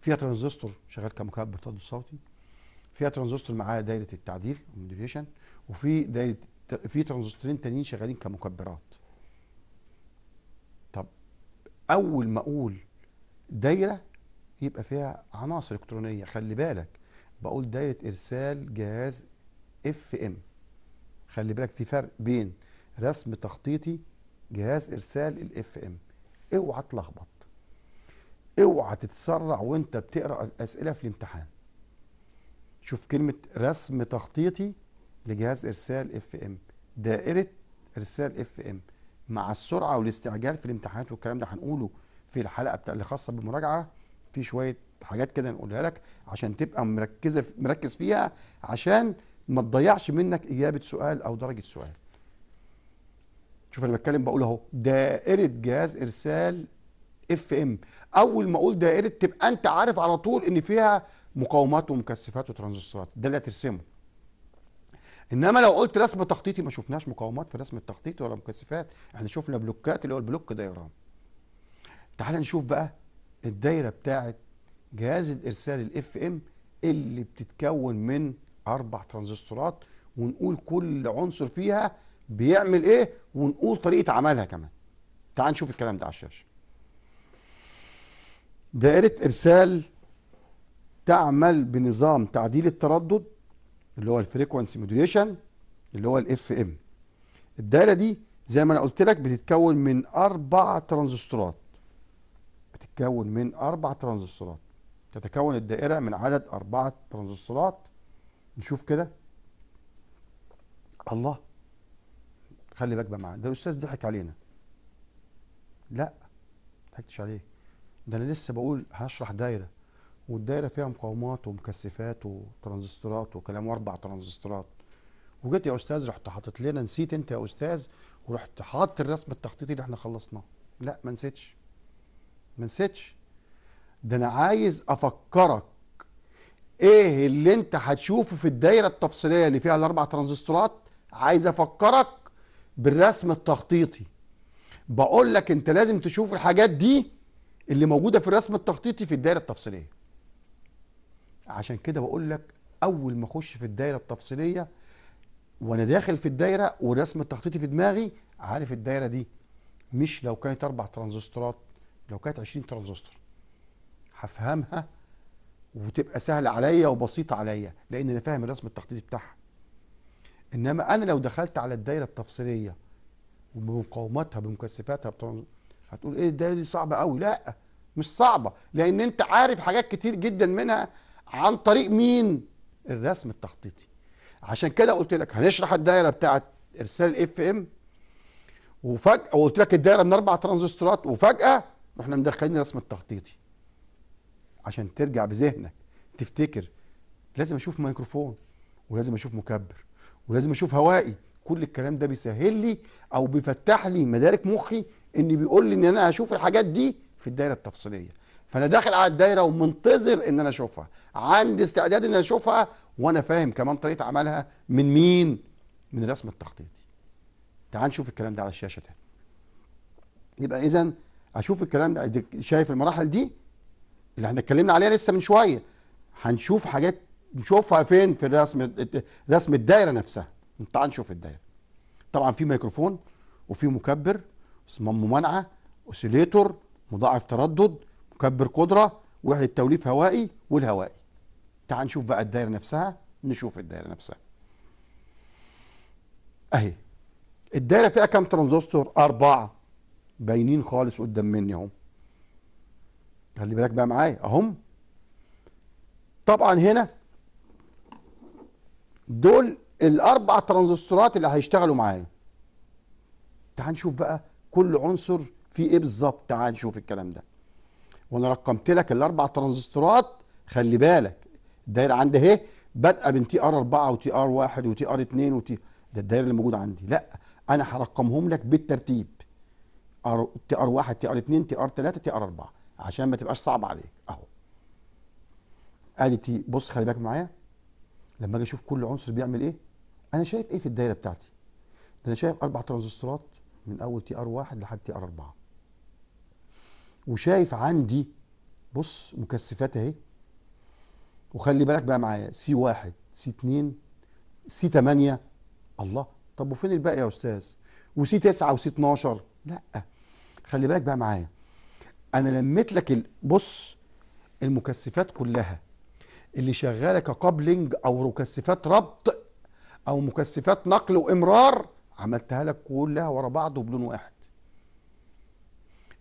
فيها ترانزستور شغال كمكبر تردد صوتي فيها ترانزستور معاه دايره التعديل الموديوليشن وفي دايره في ترانزستورين تانيين شغالين كمكبرات طب اول ما اقول دايره يبقى فيها عناصر الكترونيه خلي بالك بقول دايره ارسال جهاز اف ام خلي بالك في فرق بين رسم تخطيطي جهاز ارسال الاف ام اوعى تلخبط اوعى تتسرع وانت بتقرا اسئله في الامتحان شوف كلمه رسم تخطيطي لجهاز ارسال اف ام دائره ارسال اف ام مع السرعه والاستعجال في الامتحانات والكلام ده هنقوله في الحلقه بتاع اللي خاصه بالمراجعه في شويه حاجات كده نقولها لك عشان تبقى مركزه مركز فيها عشان ما تضيعش منك اجابه سؤال او درجه سؤال شوف انا بتكلم بقول اهو دائره جهاز ارسال اف ام اول ما اقول دائره تبقى انت عارف على طول ان فيها مقاومات ومكثفات وترانزستورات ده اللي هترسمه انما لو قلت رسم تخطيطي ما شفناش مقاومات في رسم التخطيطي ولا مكثفات احنا شفنا بلوكات اللي هو البلوك ديرام تعال نشوف بقى الدايره بتاعه جهاز الارسال الاف ام اللي بتتكون من اربع ترانزستورات ونقول كل عنصر فيها بيعمل ايه ونقول طريقه عملها كمان تعال نشوف الكلام ده على الشاشه دائره ارسال تعمل بنظام تعديل التردد اللي هو الفريكوانسي موديوليشن اللي هو الاف ام الدائره دي زي ما انا قلت لك بتتكون من اربع ترانزستورات بتتكون من اربع ترانزستورات تتكون الدائره من عدد اربعه ترانزستورات نشوف كده الله خلي بالك بقى معانا ده الاستاذ ضحك علينا لا ما ضحكتش عليه ده انا لسه بقول هشرح دايره والدايره فيها مقاومات ومكثفات وترانزستورات وكلام واربع ترانزستورات وجيت يا استاذ رحت حاطط لنا نسيت انت يا استاذ ورحت حاطط الرسم التخطيطي اللي احنا خلصناه لا ما نسيتش ما نسيتش ده انا عايز افكرك ايه اللي انت هتشوفه في الدايره التفصيليه اللي فيها الاربع ترانزستورات عايز افكرك بالرسم التخطيطي بقول لك انت لازم تشوف الحاجات دي اللي موجوده في الرسم التخطيطي في الدايره التفصيليه عشان كده بقول لك اول ما اخش في الدايره التفصيليه وانا داخل في الدايره والرسم التخطيطي في دماغي عارف الدايره دي مش لو كانت اربع ترانزستورات لو كانت 20 ترانزستور هفهمها وتبقى سهله عليا وبسيطه عليا لان انا فاهم الرسم التخطيطي بتاعها انما انا لو دخلت على الدايره التفصيليه وبمقاوماتها بمكثفاتها هتقول ايه الدايره دي صعبه قوي لا مش صعبه لان انت عارف حاجات كتير جدا منها عن طريق مين الرسم التخطيطي عشان كده قلت لك هنشرح الدايره بتاعه ارسال الاف ام وفجاه وقلت لك الدايره من اربع ترانزستورات وفجاه رحنا مدخلين الرسم التخطيطي عشان ترجع بذهنك تفتكر لازم اشوف ميكروفون ولازم اشوف مكبر ولازم اشوف هوائي كل الكلام ده بيسهل لي او بيفتح لي مدارك مخي ان بيقول لي ان انا هشوف الحاجات دي في الدايره التفصيليه فانا داخل على الدايره ومنتظر ان انا اشوفها عندي استعداد ان انا اشوفها وانا فاهم كمان طريقه عملها من مين من الرسم التخطيطي تعال نشوف الكلام ده على الشاشه تاني يبقى اذا اشوف الكلام ده شايف المراحل دي اللي احنا اتكلمنا عليها لسه من شويه هنشوف حاجات نشوفها فين في رسم رسم الدايره نفسها تعال نشوف الدايره طبعا في ميكروفون وفي مكبر ممانعه اوسيليتور مضاعف تردد مكبر قدره وحده توليف هوائي والهوائي تعال نشوف بقى الدايره نفسها نشوف الدايره نفسها اهي الدايره فيها كام ترانزستور اربعه باينين خالص قدام مني اهو خلي بالك بقى معايا اهم طبعا هنا دول الاربع ترانزستورات اللي هيشتغلوا معايا تعال نشوف بقى كل عنصر فيه ايه بالظبط تعال نشوف الكلام ده وانا رقمت لك الاربع ترانزستورات خلي بالك الدايره عندي اهي بادئه من تي ار 4 وتي ار 1 وتي ار 2 وتي ده الدايره اللي موجوده عندي لا انا هرقمهم لك بالترتيب تي ار 1 تي ار 2 تي ار 3 تي ار 4 عشان ما تبقاش صعب عليك اهو قالت تي بص خلي بالك معايا لما اجي اشوف كل عنصر بيعمل ايه انا شايف ايه في الدايره بتاعتي ده انا شايف اربع ترانزستورات من اول تي ار واحد لحد تي ار اربعه وشايف عندي بص مكثفات اهي وخلي بالك بقى معايا سي واحد سي اتنين سي تمانية الله طب وفين الباقي يا استاذ وسي تسعة وسي اتناشر لا خلي بالك بقى معايا انا لميت لك بص المكثفات كلها اللي شغاله ككابلنج او مكثفات ربط او مكثفات نقل وامرار عملتها لك كلها ورا بعض وبلون واحد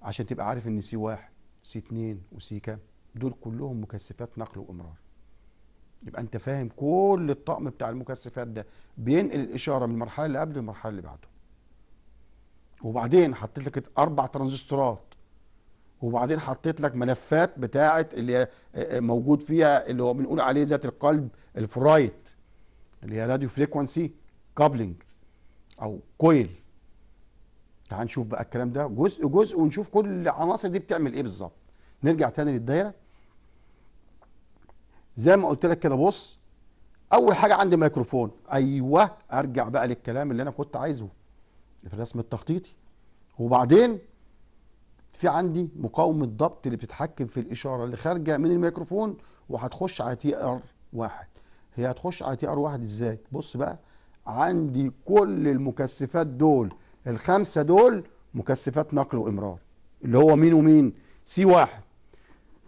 عشان تبقى عارف ان سي واحد سي اتنين وسي كام دول كلهم مكثفات نقل وامرار يبقى انت فاهم كل الطقم بتاع المكثفات ده بينقل الاشاره من المرحله اللي قبل للمرحله اللي بعده وبعدين حطيت لك اربع ترانزستورات وبعدين حطيت لك ملفات بتاعه اللي آه، آه، موجود فيها اللي هو بنقول عليه ذات القلب الفرايت اللي هي راديو فريكوانسي كابلنج او كويل تعال نشوف بقى الكلام ده جزء جزء ونشوف كل العناصر دي بتعمل ايه بالظبط نرجع تاني للدايره زي ما قلت لك كده بص اول حاجه عندي ميكروفون ايوه ارجع بقى للكلام اللي انا كنت عايزه في الرسم التخطيطي وبعدين في عندي مقاومه ضبط اللي بتتحكم في الاشاره اللي خارجه من الميكروفون وهتخش على تي ار واحد هي هتخش على تي ار واحد ازاي بص بقى عندي كل المكثفات دول الخمسه دول مكثفات نقل وامرار اللي هو مين ومين سي واحد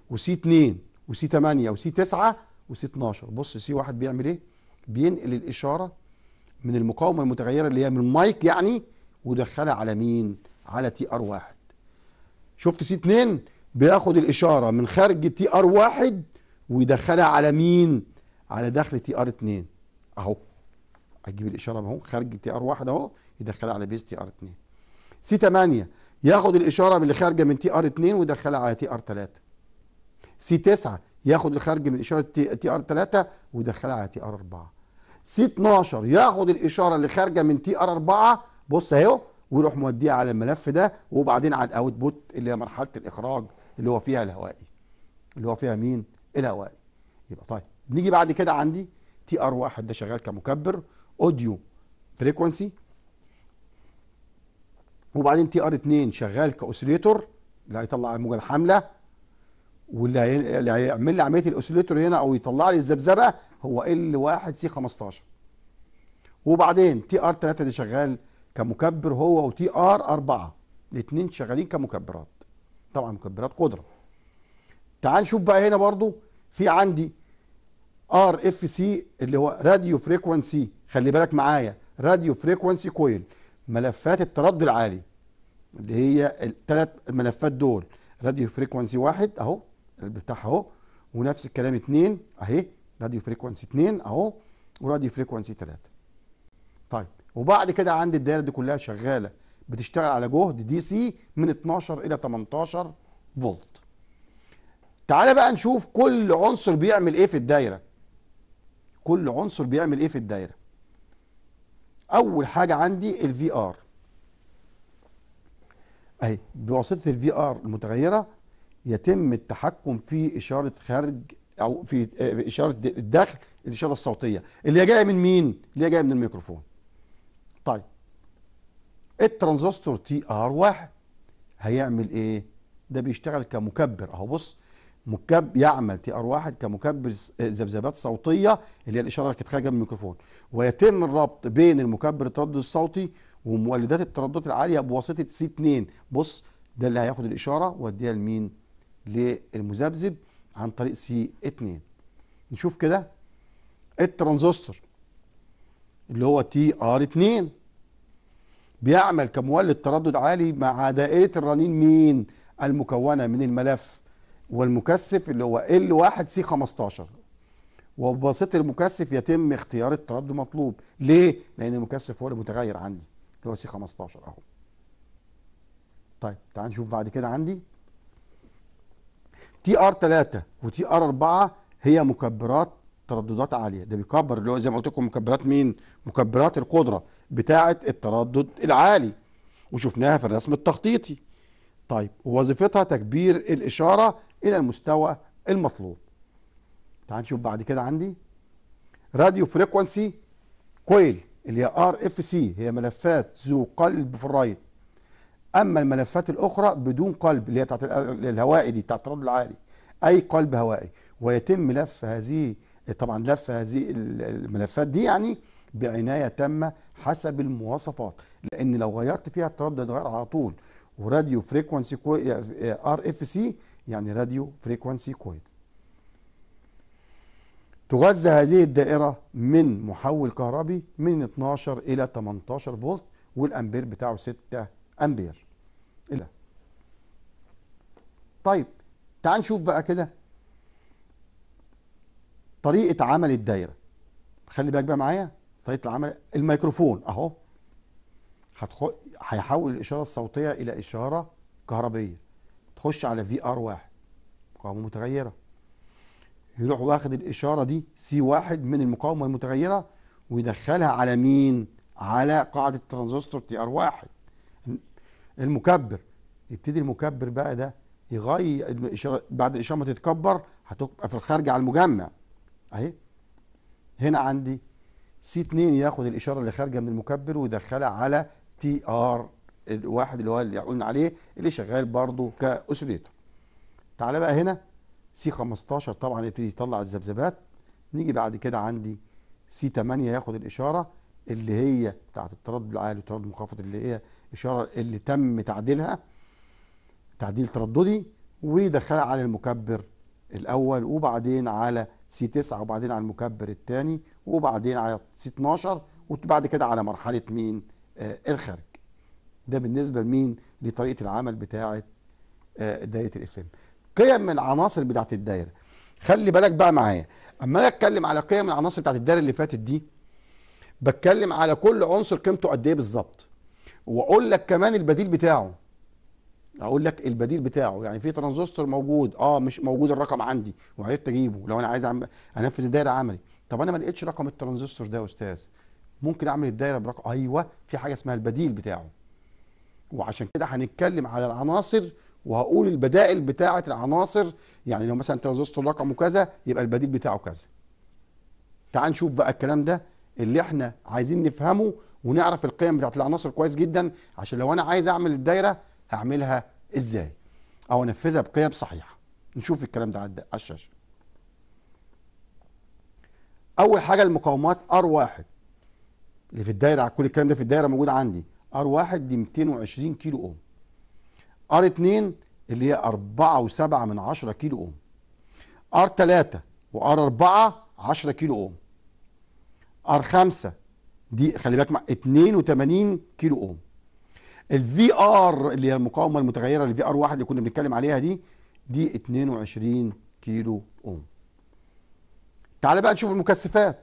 وسي 2 وسي 8 وسي 9 وسي 12 بص سي واحد بيعمل ايه بينقل الاشاره من المقاومه المتغيره اللي هي من المايك يعني ودخلها على مين على تي ار واحد شفت سي 2 بياخد الاشاره من خارج تي ار 1 ويدخلها على مين على دخل تي ار 2 اهو اجيب الاشاره اهو خارج تي ار 1 اهو يدخلها على بيز تي ار 2 سي 8 ياخد الاشاره من اللي خارجه من تي ار 2 ويدخلها على تي ار 3 سي 9 ياخد الخارج من اشاره تي ار 3 ويدخلها على تي ار 4 سي 12 ياخد الاشاره اللي خارجه من تي ار 4 بص اهو ويروح موديها على الملف ده وبعدين على الاوتبوت اللي هي مرحله الاخراج اللي هو فيها الهوائي اللي هو فيها مين الهوائي يبقى طيب نيجي بعد كده عندي تي ار 1 ده شغال كمكبر اوديو فريكوانسي وبعدين تي ار 2 شغال كاوسيليتور اللي هيطلع الموجه الحامله واللي هيعمل لي عمليه الاوسيليتور هنا او يطلع لي الذبذبه هو ال 1 سي 15 وبعدين تي ار 3 اللي شغال كمكبر هو وتي ار أربعة الاثنين شغالين كمكبرات طبعا مكبرات قدرة تعال نشوف بقى هنا برضو في عندي ار اف سي اللي هو راديو فريكوانسي خلي بالك معايا راديو فريكوانسي كويل ملفات التردد العالي اللي هي الثلاث ملفات دول راديو فريكوانسي واحد اهو بتاعها اهو ونفس الكلام اثنين اهي راديو فريكوانسي اثنين اهو وراديو فريكوانسي ثلاثة طيب وبعد كده عندي الدايره دي كلها شغاله بتشتغل على جهد دي سي من 12 الى 18 فولت تعالى بقى نشوف كل عنصر بيعمل ايه في الدايره كل عنصر بيعمل ايه في الدايره اول حاجه عندي الفي ار اهي بواسطه الفي ار المتغيره يتم التحكم في اشاره خارج او في آه، اشاره الدخل الاشاره الصوتيه اللي جايه من مين اللي جايه من الميكروفون الترانزستور تي ار واحد هيعمل ايه ده بيشتغل كمكبر اهو بص مكب يعمل تي ار واحد كمكبر ذبذبات صوتيه اللي هي الاشاره اللي كانت خارجه من الميكروفون ويتم الربط بين المكبر التردد الصوتي ومولدات الترددات العاليه بواسطه سي 2 بص ده اللي هياخد الاشاره واديها لمين للمذبذب عن طريق سي 2 نشوف كده الترانزستور اللي هو تي ار 2 بيعمل كمولد تردد عالي مع دائرة الرنين مين المكونة من الملف والمكثف اللي هو L1C15 وبواسطة المكثف يتم اختيار التردد المطلوب ليه؟ لأن المكثف هو المتغير عندي اللي هو سي 15 أهو طيب تعال نشوف بعد كده عندي تي ار 3 وتي ار 4 هي مكبرات ترددات عاليه ده بيكبر اللي هو زي ما قلت لكم مكبرات مين مكبرات القدره بتاعة التردد العالي وشفناها في الرسم التخطيطي طيب وظيفتها تكبير الإشارة إلى المستوى المطلوب تعال نشوف بعد كده عندي راديو فريكوانسي كويل اللي هي ار اف سي هي ملفات ذو قلب فرايد اما الملفات الاخرى بدون قلب اللي هي بتاعت الهوائي دي بتاعت التردد العالي اي قلب هوائي ويتم لف هذه طبعا لف هذه الملفات دي يعني بعناية تامة حسب المواصفات لأن لو غيرت فيها التردد غير على طول وراديو فريكونسي كو ار آه، اف آه، سي يعني راديو فريكونسي كويد تغذى هذه الدائرة من محول كهربي من 12 إلى 18 فولت والأمبير بتاعه 6 أمبير إلا. طيب تعال نشوف بقى كده طريقة عمل الدايرة خلي بالك بقى معايا طريقه العمل الميكروفون اهو هتخ... هيحول الاشاره الصوتيه الى اشاره كهربيه تخش على في ار واحد مقاومه متغيره يروح واخد الاشاره دي سي واحد من المقاومه المتغيره ويدخلها على مين على قاعده الترانزستور تي ار واحد المكبر يبتدي المكبر بقى ده يغير الاشاره بعد الاشاره ما تتكبر هتبقى في الخارج على المجمع اهي هنا عندي سي 2 ياخد الاشاره اللي خارجه من المكبر ويدخلها على تي ار الواحد اللي هو اللي قلنا عليه اللي شغال برضه كاوسيليتور تعالى بقى هنا سي 15 طبعا يبتدي يطلع الذبذبات نيجي بعد كده عندي سي 8 ياخد الاشاره اللي هي بتاعت التردد العالي والتردد المنخفض اللي هي اشاره اللي تم تعديلها تعديل ترددي ويدخلها على المكبر الاول وبعدين على سي 9 وبعدين على المكبر الثاني وبعدين على سي 12 وبعد كده على مرحله مين آه الخارج ده بالنسبه لمين لطريقه العمل بتاعه آه دايره الاف ام قيم من العناصر بتاعه الدايره خلي بالك بقى معايا اما انا اتكلم على قيم العناصر بتاعه الدايره اللي فاتت دي بتكلم على كل عنصر قيمته قد ايه بالظبط واقول لك كمان البديل بتاعه اقول لك البديل بتاعه يعني في ترانزستور موجود اه مش موجود الرقم عندي وعرفت اجيبه لو انا عايز انفذ الدايره عملي طب انا ما لقيتش رقم الترانزستور ده يا استاذ ممكن اعمل الدايره برقم ايوه في حاجه اسمها البديل بتاعه وعشان كده هنتكلم على العناصر وهقول البدائل بتاعه العناصر يعني لو مثلا ترانزستور رقمه كذا يبقى البديل بتاعه كذا تعال نشوف بقى الكلام ده اللي احنا عايزين نفهمه ونعرف القيم بتاعه العناصر كويس جدا عشان لو انا عايز اعمل الدايره هعملها ازاي او انفذها بقيم صحيحه نشوف الكلام ده على الشاشه اول حاجه المقاومات ار واحد اللي في الدايره كل الكلام ده في الدايره موجود عندي ار واحد دي 220 كيلو اوم ار2 اللي هي 4.7 من 10 كيلو اوم ار3 وار4 10 كيلو اوم ار5 دي خلي بالك 82 كيلو اوم الفي ار اللي هي المقاومه المتغيره الفي ار واحد اللي كنا بنتكلم عليها دي دي 22 كيلو اوم تعال بقى نشوف المكثفات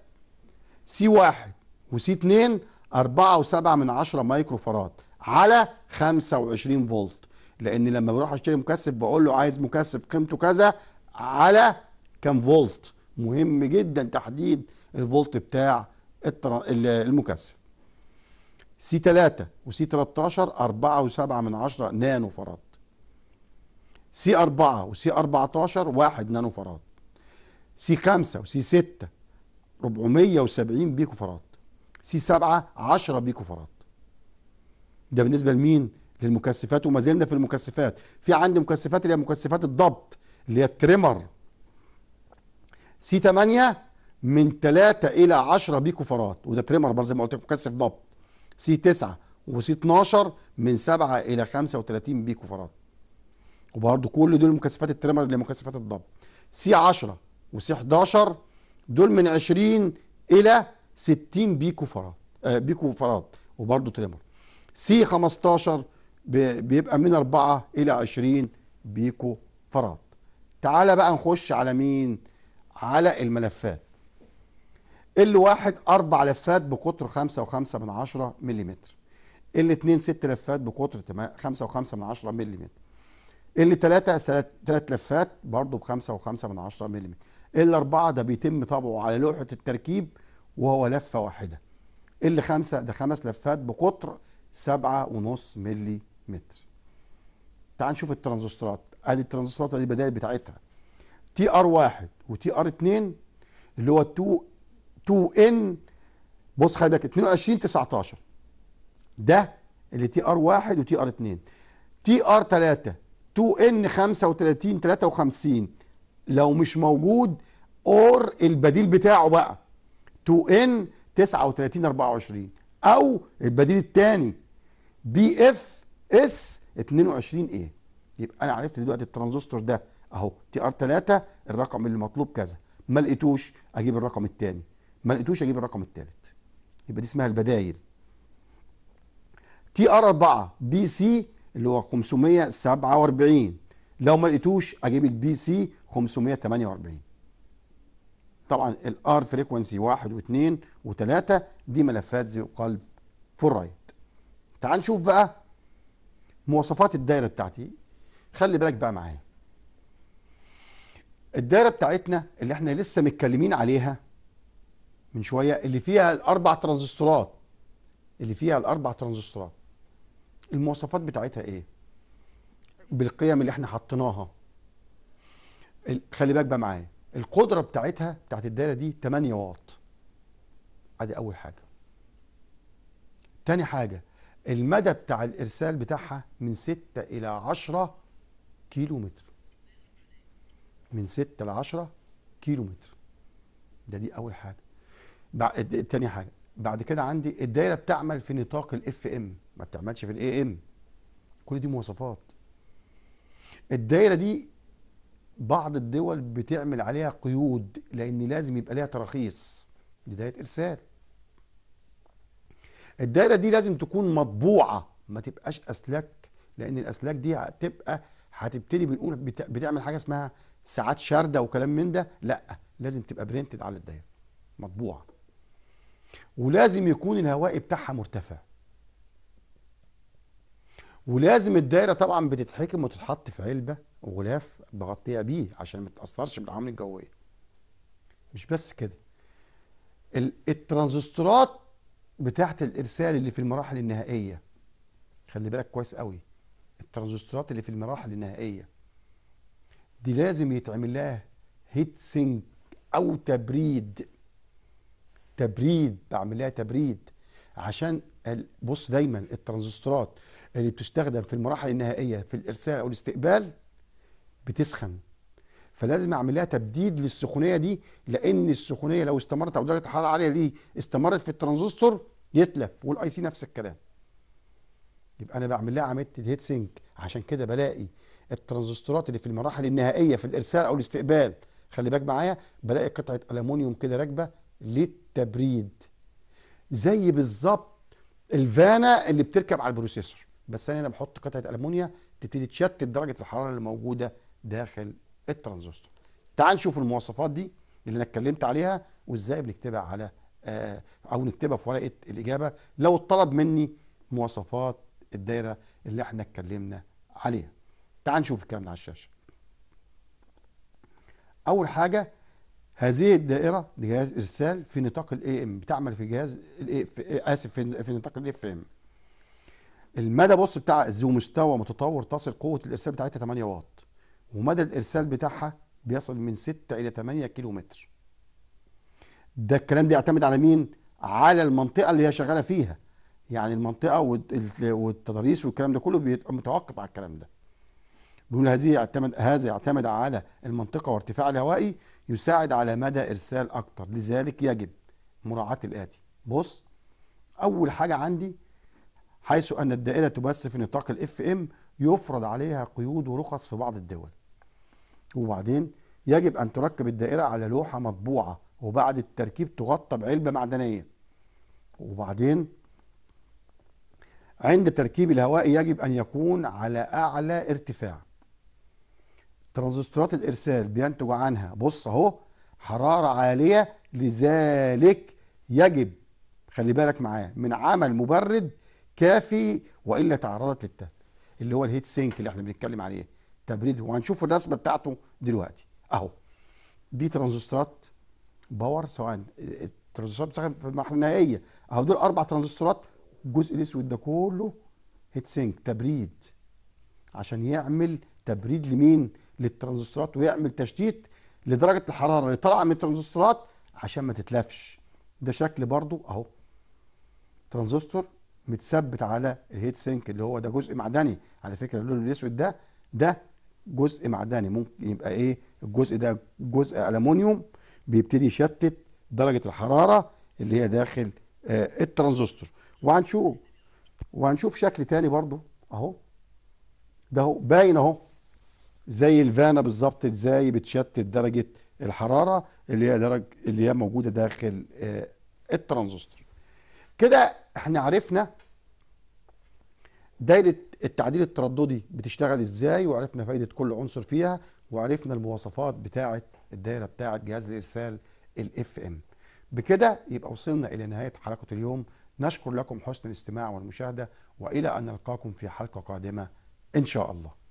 سي 1 وسي 2 اربعة وسبعة من عشرة مايكرو فراد على 25 فولت لان لما بروح اشتري مكثف بقول له عايز مكثف قيمته كذا على كام فولت مهم جدا تحديد الفولت بتاع المكثف سي 3 وسي 13 4 و7 من 10 نانو فراد سي 4 وسي 14 1 نانو فراد سي 5 وسي 6 470 بيكو فراد سي 7 10 بيكو فراد ده بالنسبه لمين للمكثفات وما زلنا في المكثفات في عندي مكثفات اللي هي مكثفات الضبط اللي هي التريمر سي 8 من 3 الى 10 بيكو فراد وده تريمر برضه زي ما قلت لك مكثف ضبط سي 9 وسي 12 من 7 الى 35 بيكو فراد وبرده كل دول مكثفات التريمر اللي مكثفات الضب سي 10 وسي 11 دول من 20 الى 60 بيكو فراد آه بيكو فراد وبرده تريمر سي 15 بيبقى من 4 الى 20 بيكو فراد تعالى بقى نخش على مين على الملفات الواحد أربع لفات بقطر 5.5 ملم 10 ملم ست لفات بقطر 5.5 ملم اللي ثلاثة ثلاث لفات برضه ب 5.5 ملم عشرة ملم ده بيتم طبعه على لوحة التركيب وهو لفة واحدة اللي خمسة ده خمس لفات بقطر 7.5 ملم تعال نشوف الترانزستورات ادي الترانزستورات دي البدائل بتاعتها تي ار واحد وتي ار اتنين اللي هو 2 2 ان بص خلي بالك 22 19 ده اللي تي ار 1 وتي ار 2 تي ار 3 2 ان 35 53 لو مش موجود اور البديل بتاعه بقى 2 ان 39 24 او البديل الثاني بي اف اس 22 ايه يبقى انا عرفت دلوقتي الترانزستور ده اهو تي ار 3 الرقم اللي مطلوب كذا ما لقيتوش اجيب الرقم الثاني ما لقيتوش اجيب الرقم الثالث يبقى دي اسمها البدايل تي ار 4 بي سي اللي هو 547 لو ما لقيتوش اجيب البي سي 548 طبعا الار فريكونسي 1 و2 و3 دي ملفات ذي قلب فول رايت تعال نشوف بقى مواصفات الدايره بتاعتي خلي بالك بقى معايا الدايره بتاعتنا اللي احنا لسه متكلمين عليها من شويه اللي فيها الاربع ترانزستورات اللي فيها الاربع ترانزستورات المواصفات بتاعتها ايه بالقيم اللي احنا حطيناها خلي بالك بقى معايا القدره بتاعتها بتاعت الدايره دي 8 واط ادي اول حاجه تاني حاجه المدى بتاع الارسال بتاعها من 6 الى 10 كيلو متر من 6 ل 10 كيلو متر ده دي اول حاجه تاني حاجه بعد كده عندي الدايره بتعمل في نطاق الاف ام ما بتعملش في الاي ام كل دي مواصفات الدايره دي بعض الدول بتعمل عليها قيود لان لازم يبقى ليها تراخيص بدايه ارسال الدايره دي لازم تكون مطبوعه ما تبقاش اسلاك لان الاسلاك دي هتبقى هتبتدي بنقول بتعمل حاجه اسمها ساعات شارده وكلام من ده لا لازم تبقى برنتد على الدايره مطبوعه ولازم يكون الهواء بتاعها مرتفع ولازم الدايره طبعا بتتحكم وتتحط في علبه وغلاف بغطيها بيه عشان ما تتاثرش بالعوامل الجويه مش بس كده الترانزستورات بتاعه الارسال اللي في المراحل النهائيه خلي بالك كويس قوي الترانزستورات اللي في المراحل النهائيه دي لازم يتعمل لها هيت سينك او تبريد تبريد بعمل لها تبريد عشان بص دايما الترانزستورات اللي بتستخدم في المراحل النهائيه في الارسال او الاستقبال بتسخن فلازم اعمل لها تبديد للسخونيه دي لان السخونيه لو استمرت او درجه الحراره عاليه دي استمرت في الترانزستور يتلف والاي سي نفس الكلام يبقى انا بعمل لها عمليه الهيت سينك عشان كده بلاقي الترانزستورات اللي في المراحل النهائيه في الارسال او الاستقبال خلي بالك معايا بلاقي قطعه المونيوم كده راكبه ليه تبريد زي بالظبط الفانا اللي بتركب على البروسيسور بس انا هنا بحط قطعه المونيا تبتدي تشتت درجه الحراره اللي موجوده داخل الترانزستور تعال نشوف المواصفات دي اللي انا اتكلمت عليها وازاي بنكتبها على آه، او نكتبها في ورقه الاجابه لو اتطلب مني مواصفات الدايره اللي احنا اتكلمنا عليها تعال نشوف الكلام ده على الشاشه اول حاجه هذه الدائرة لجهاز إرسال في نطاق الاي ام بتعمل في جهاز آه، آسف في, نطاق الاف ام المدى بص بتاع ذو مستوى متطور تصل قوة الإرسال بتاعتها 8 واط ومدى الإرسال بتاعها بيصل من 6 إلى 8 كيلو متر ده الكلام ده يعتمد على مين؟ على المنطقة اللي هي شغالة فيها يعني المنطقة والتضاريس والكلام ده كله بيبقى متوقف على الكلام ده بيقول هذه يعتمد هذا يعتمد على المنطقة وارتفاع الهوائي يساعد على مدى إرسال أكتر لذلك يجب مراعاة الآتي بص أول حاجة عندي حيث أن الدائرة تبث في نطاق الاف ام يفرض عليها قيود ورخص في بعض الدول وبعدين يجب أن تركب الدائرة على لوحة مطبوعة وبعد التركيب تغطى بعلبة معدنية وبعدين عند تركيب الهواء يجب أن يكون على أعلى ارتفاع ترانزستورات الارسال بينتج عنها بص اهو حراره عاليه لذلك يجب خلي بالك معاه من عمل مبرد كافي والا تعرضت للتلف اللي هو الهيت سينك اللي احنا بنتكلم عليه تبريد وهنشوف الرسمه بتاعته دلوقتي اهو دي ترانزستورات باور سواء الترانزستورات بتستخدم في المرحله النهائيه اهو دول اربع ترانزستورات الجزء الاسود ده كله هيت سينك تبريد عشان يعمل تبريد لمين للترانزستورات ويعمل تشتيت لدرجه الحراره اللي طالعه من الترانزستورات عشان ما تتلفش ده شكل برضو اهو ترانزستور متثبت على الهيت سينك اللي هو ده جزء معدني على فكره اللون الاسود ده ده جزء معدني ممكن يبقى ايه الجزء ده جزء المونيوم بيبتدي يشتت درجه الحراره اللي هي داخل آه الترانزستور وهنشوف وهنشوف شكل تاني برضو اهو ده باين اهو زي الفانا بالظبط ازاي بتشتت درجه الحراره اللي هي درجه اللي هي موجوده داخل آه، الترانزستور كده احنا عرفنا دايره التعديل الترددي بتشتغل ازاي وعرفنا فائده كل عنصر فيها وعرفنا المواصفات بتاعه الدايره بتاعه جهاز الارسال الاف ام بكده يبقى وصلنا الى نهايه حلقه اليوم نشكر لكم حسن الاستماع والمشاهده والى ان نلقاكم في حلقه قادمه ان شاء الله